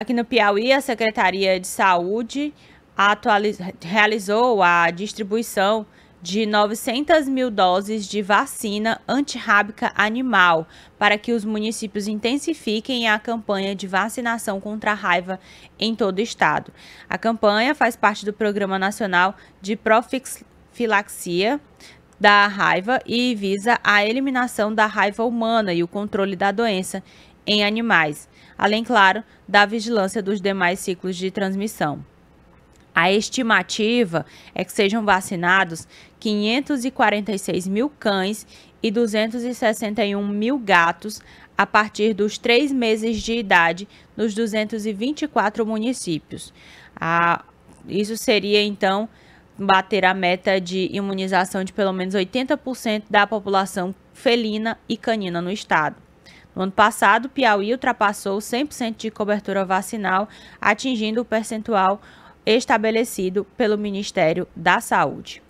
Aqui no Piauí, a Secretaria de Saúde realizou a distribuição de 900 mil doses de vacina antirrábica animal para que os municípios intensifiquem a campanha de vacinação contra a raiva em todo o estado. A campanha faz parte do Programa Nacional de Profilaxia da raiva e visa a eliminação da raiva humana e o controle da doença em animais, além, claro, da vigilância dos demais ciclos de transmissão. A estimativa é que sejam vacinados 546 mil cães e 261 mil gatos a partir dos três meses de idade nos 224 municípios. Ah, isso seria então bater a meta de imunização de pelo menos 80% da população felina e canina no estado. No ano passado, Piauí ultrapassou 100% de cobertura vacinal, atingindo o percentual estabelecido pelo Ministério da Saúde.